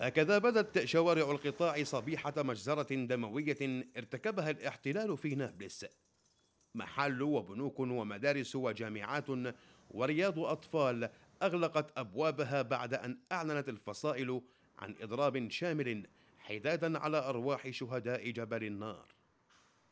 هكذا بدت شوارع القطاع صبيحة مجزرة دموية ارتكبها الاحتلال في نابلس محل وبنوك ومدارس وجامعات ورياض أطفال أغلقت أبوابها بعد أن أعلنت الفصائل عن إضراب شامل حدادا على أرواح شهداء جبل النار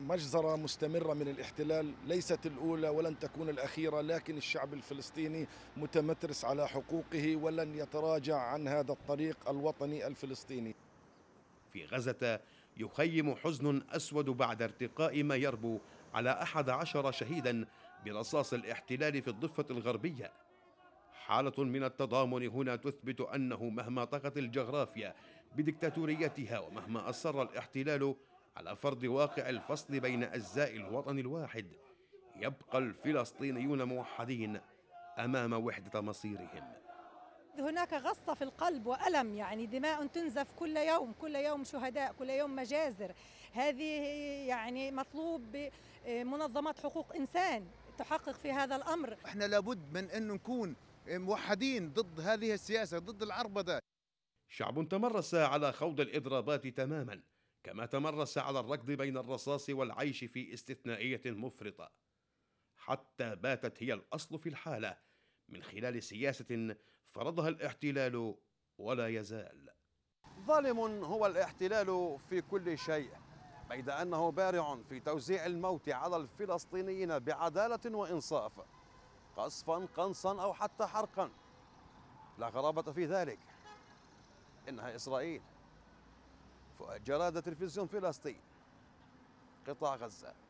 مجزرة مستمرة من الاحتلال ليست الأولى ولن تكون الأخيرة لكن الشعب الفلسطيني متمترس على حقوقه ولن يتراجع عن هذا الطريق الوطني الفلسطيني في غزة يخيم حزن أسود بعد ارتقاء ما يربو على أحد عشر شهيدا برصاص الاحتلال في الضفة الغربية حالة من التضامن هنا تثبت أنه مهما طغت الجغرافيا بدكتاتوريتها ومهما أصر الاحتلال على فرض واقع الفصل بين أجزاء الوطن الواحد يبقى الفلسطينيون موحدين أمام وحدة مصيرهم هناك غصة في القلب وألم يعني دماء تنزف كل يوم كل يوم شهداء كل يوم مجازر هذه يعني مطلوب منظمات حقوق إنسان تحقق في هذا الأمر احنا لابد من أن نكون موحدين ضد هذه السياسة ضد العربدة شعب تمرس على خوض الإضرابات تماماً كما تمرس على الركض بين الرصاص والعيش في استثنائيه مفرطه حتى باتت هي الاصل في الحاله من خلال سياسه فرضها الاحتلال ولا يزال ظالم هو الاحتلال في كل شيء بيد انه بارع في توزيع الموت على الفلسطينيين بعداله وانصاف قصفا قنصا او حتى حرقا لا غرابه في ذلك انها اسرائيل جرادة تلفزيون فلسطين قطاع غزة